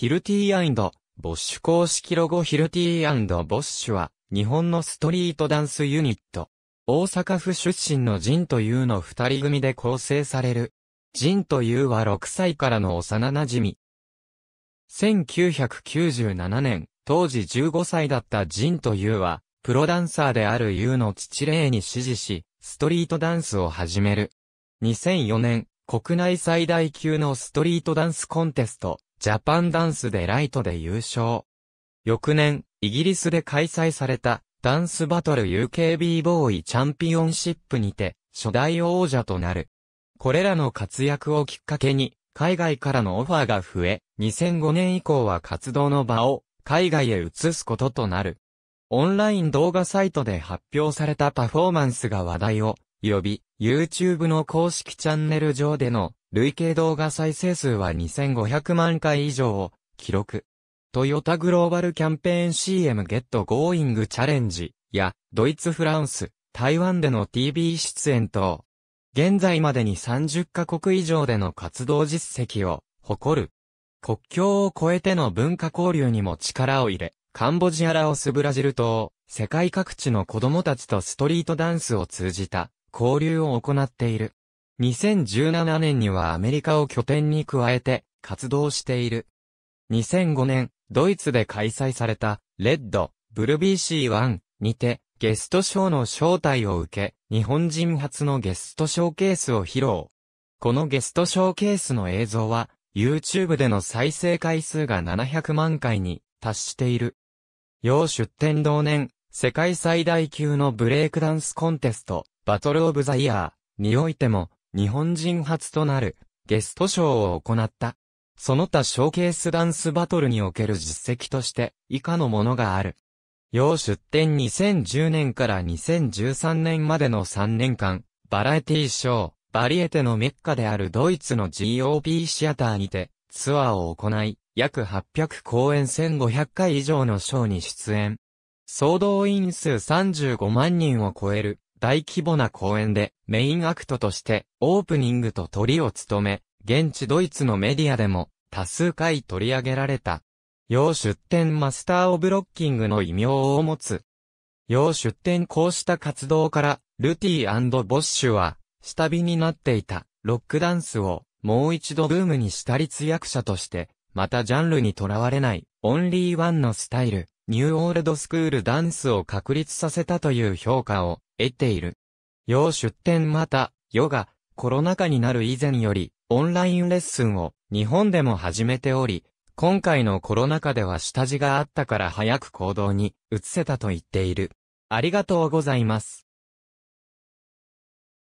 ヒルティーボッシュ公式ロゴヒルティーボッシュは、日本のストリートダンスユニット。大阪府出身のジンとユーの二人組で構成される。ジンとユーは6歳からの幼馴染み。1997年、当時15歳だったジンとユーは、プロダンサーであるユーの父霊に指示し、ストリートダンスを始める。2004年、国内最大級のストリートダンスコンテスト、ジャパンダンスでライトで優勝。翌年、イギリスで開催された、ダンスバトル UKB ボーイチャンピオンシップにて、初代王者となる。これらの活躍をきっかけに、海外からのオファーが増え、2005年以降は活動の場を海外へ移すこととなる。オンライン動画サイトで発表されたパフォーマンスが話題を及び、YouTube の公式チャンネル上での累計動画再生数は2500万回以上を記録。トヨタグローバルキャンペーン CM ゲットゴーイングチャレンジや、ドイツフランス、台湾での TV 出演等。現在までに30カ国以上での活動実績を誇る。国境を越えての文化交流にも力を入れ、カンボジアラオスブラジル等、世界各地の子供たちとストリートダンスを通じた交流を行っている。2017年にはアメリカを拠点に加えて活動している。2005年、ドイツで開催された、レッド、ブル BC1 にて、ゲストショーの招待を受け、日本人初のゲストショーケースを披露。このゲストショーケースの映像は、YouTube での再生回数が700万回に達している。要出展同年、世界最大級のブレイクダンスコンテスト、バトルオブザイヤーにおいても、日本人初となるゲストショーを行った。その他ショーケースダンスバトルにおける実績として以下のものがある。要出展2010年から2013年までの3年間、バラエティショー、バリエテのメッカであるドイツの GOP シアターにてツアーを行い、約800公演1500回以上のショーに出演。総動員数35万人を超える大規模な公演でメインアクトとしてオープニングと鳥を務め、現地ドイツのメディアでも多数回取り上げられた。要出展マスターオブロッキングの異名を持つ。要出展こうした活動から、ルティボッシュは、下火になっていた、ロックダンスを、もう一度ブームにした立役者として、またジャンルにとらわれない、オンリーワンのスタイル、ニューオールドスクールダンスを確立させたという評価を得ている。要出展また、ヨガ、コロナ禍になる以前より、オンラインレッスンを日本でも始めており、今回のコロナ禍では下地があったから早く行動に移せたと言っている。ありがとうございます。